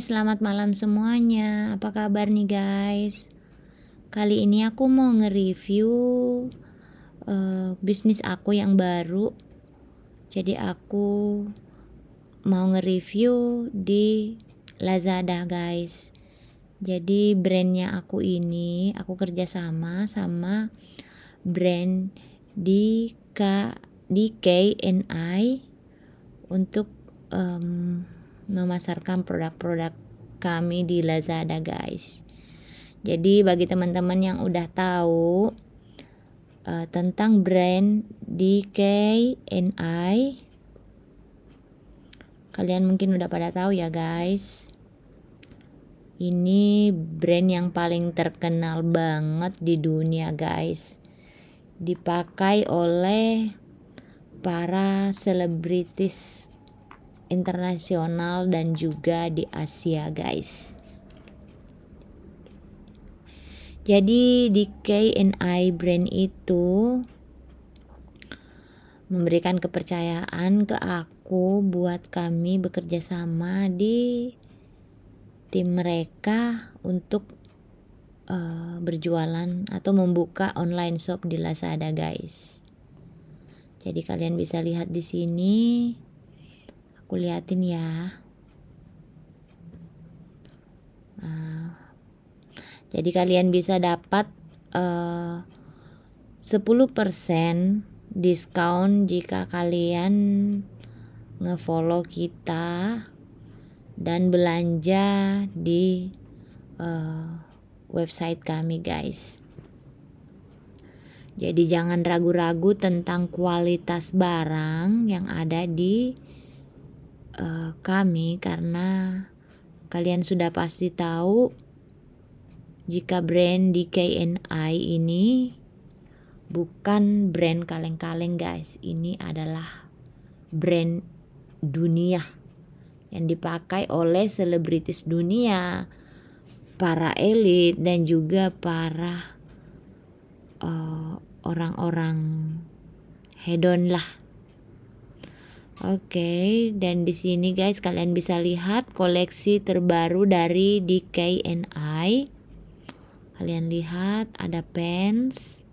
selamat malam semuanya. Apa kabar nih, guys? Kali ini aku mau nge-review uh, bisnis aku yang baru. Jadi, aku mau nge-review di Lazada, guys. Jadi, brandnya aku ini aku kerja sama sama brand di K di KNI untuk... Um, memasarkan produk-produk kami di Lazada guys jadi bagi teman-teman yang udah tahu uh, tentang brand DKNI kalian mungkin udah pada tahu ya guys ini brand yang paling terkenal banget di dunia guys dipakai oleh para selebritis internasional dan juga di Asia guys jadi di K&I brand itu memberikan kepercayaan ke aku buat kami bekerja sama di tim mereka untuk uh, berjualan atau membuka online shop di Lazada guys. Jadi kalian bisa lihat di sini aku liatin ya nah, jadi kalian bisa dapat uh, 10% diskon jika kalian ngefollow kita dan belanja di uh, website kami guys jadi jangan ragu-ragu tentang kualitas barang yang ada di uh, kami karena kalian sudah pasti tahu jika brand di KNI ini bukan brand kaleng-kaleng guys ini adalah brand dunia yang dipakai oleh selebritis dunia para elit dan juga para eh, orang-orang uh, hedon lah Oke, okay, dan di sini guys kalian bisa lihat koleksi terbaru dari DKNI. Kalian lihat ada pens.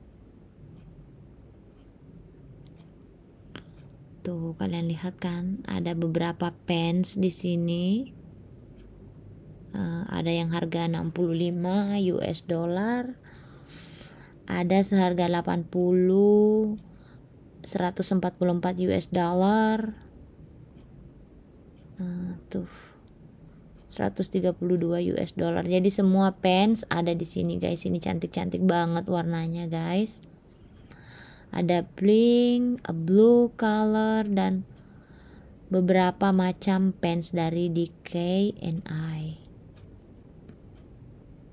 Tuh, kalian lihat kan ada beberapa pens di sini. Uh, ada yang harga 65 US dollar. Ada seharga 80 144 US dollar. Nah, tuh. 132 US dollar. Jadi semua pants ada di sini guys. Ini cantik-cantik banget warnanya guys. Ada bling, a blue color dan beberapa macam pants dari and I.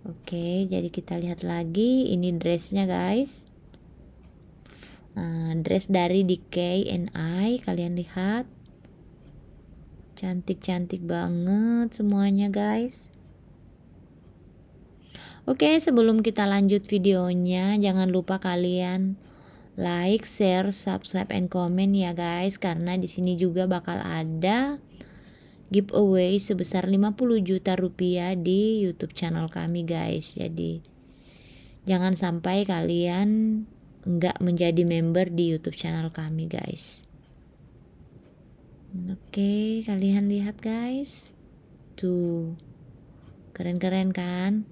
Oke, jadi kita lihat lagi ini dressnya guys. Eh, dress dari Decay and I kalian lihat cantik-cantik banget semuanya guys Oke, sebelum kita lanjut videonya, jangan lupa kalian like, share, subscribe, and comment ya guys, karena di sini juga bakal ada giveaway sebesar 50 juta rupiah di YouTube channel kami guys. Jadi jangan sampai kalian nggak menjadi member di YouTube channel kami guys. Oke, kalian lihat guys. Tuh. Keren-keren kan?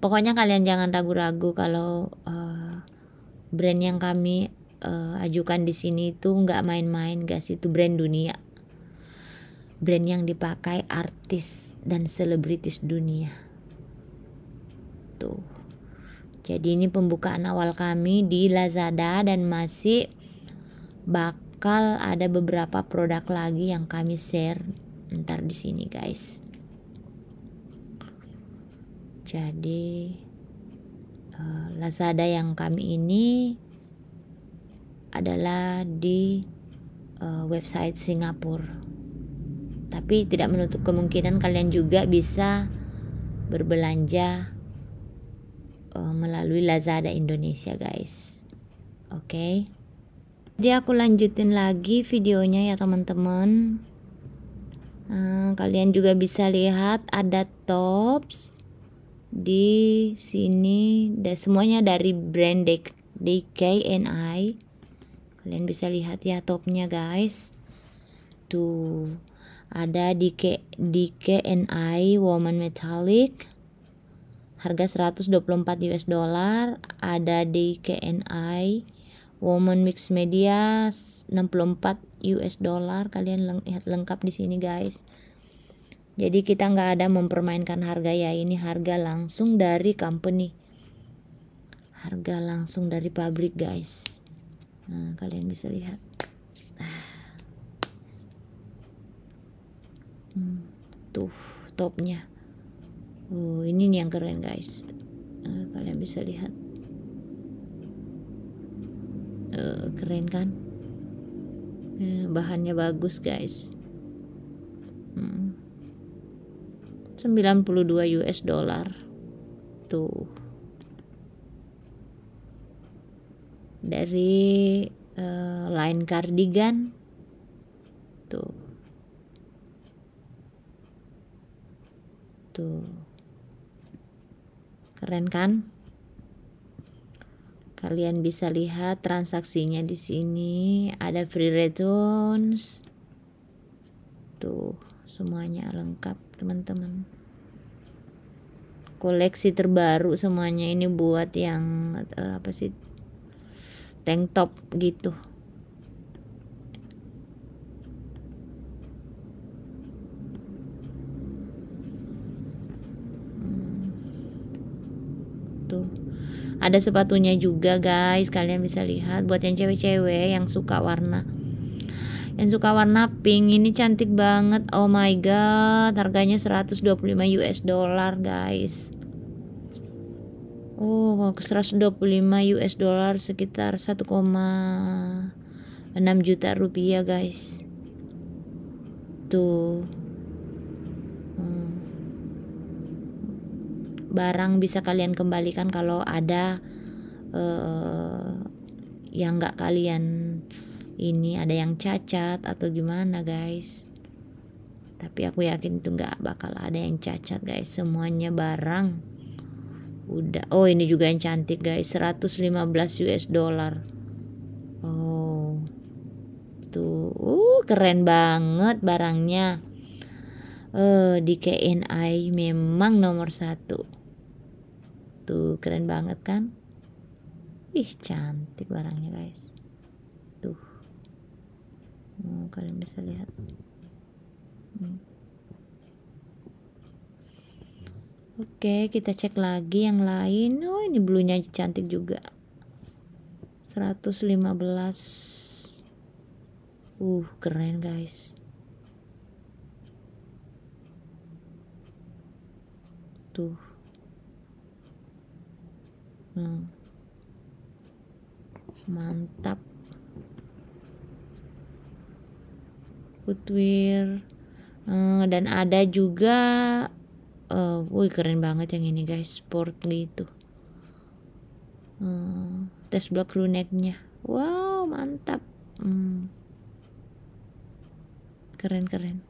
Pokoknya kalian jangan ragu-ragu kalau uh, brand yang kami uh, ajukan di sini itu nggak main-main guys, itu brand dunia. Brand yang dipakai artis dan selebritis dunia. Tuh jadi ini pembukaan awal kami di Lazada dan masih bakal ada beberapa produk lagi yang kami share ntar di sini guys. Jadi eh, Lazada yang kami ini adalah di eh, website Singapura. Tapi tidak menutup kemungkinan kalian juga bisa berbelanja uh, melalui Lazada Indonesia guys oke okay? jadi aku lanjutin lagi videonya ya teman-teman uh, kalian juga bisa lihat ada tops di sini dan semuanya dari brand DKNI kalian bisa lihat ya topnya guys tuh ada DK DKNI Woman Metallic harga 124 US dollar ada di KNI Woman Mix Media 64 US dollar kalian lihat lengkap di sini guys jadi kita nggak ada mempermainkan harga ya ini harga langsung dari company harga langsung dari pabrik guys nah kalian bisa lihat hmm, tuh topnya Oh, ini nih yang keren guys. Uh, kalian bisa lihat. Uh, keren kan? Uh, bahannya bagus guys. Hmm. 92 US dollar. Tuh. Dari uh, line cardigan. Tuh. Tuh. Keren kan? Kalian bisa lihat transaksinya di sini, ada free returns. Tuh, semuanya lengkap, teman-teman. Koleksi terbaru semuanya ini buat yang eh, apa sih? Tank top gitu. ada sepatunya juga guys kalian bisa lihat buat yang cewek-cewek yang suka warna yang suka warna pink ini cantik banget oh my god harganya 125 US dollar guys oh 125 US dollar sekitar 1,6 juta rupiah guys tuh barang bisa kalian kembalikan kalau ada uh, yang nggak kalian ini ada yang cacat atau gimana guys tapi aku yakin itu nggak bakal ada yang cacat guys semuanya barang udah oh ini juga yang cantik guys 115 US dollar oh tuh uh, keren banget barangnya eh uh, di KNI memang nomor satu gitu keren banget kan? Ih, cantik barangnya, guys. Tuh. Hmm, kalian bisa lihat. Hmm. Oke, kita cek lagi yang lain. Oh, ini bulunya cantik juga. 115. Uh, keren, guys. Tuh hmm. mantap footwear hmm, eh, dan ada juga uh, wih keren banget yang ini guys sport gitu hmm, tes blok crew neck-nya. wow mantap hmm. keren keren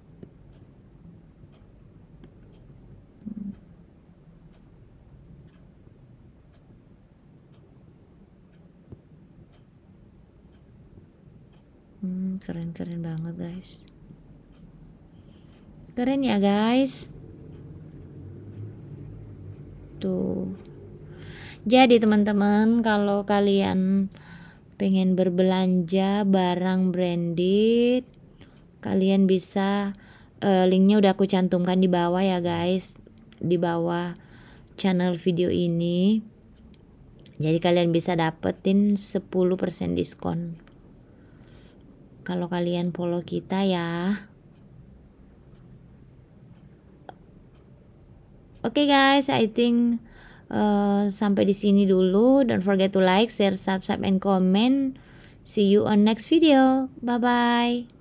keren-keren banget guys keren ya guys tuh jadi teman-teman kalau kalian pengen berbelanja barang branded kalian bisa uh, linknya udah aku cantumkan di bawah ya guys di bawah channel video ini jadi kalian bisa dapetin 10% diskon kalau kalian follow kita ya. Oke okay guys, I think uh, sampai di sini dulu. Don't forget to like, share, subscribe, and comment. See you on next video. Bye bye.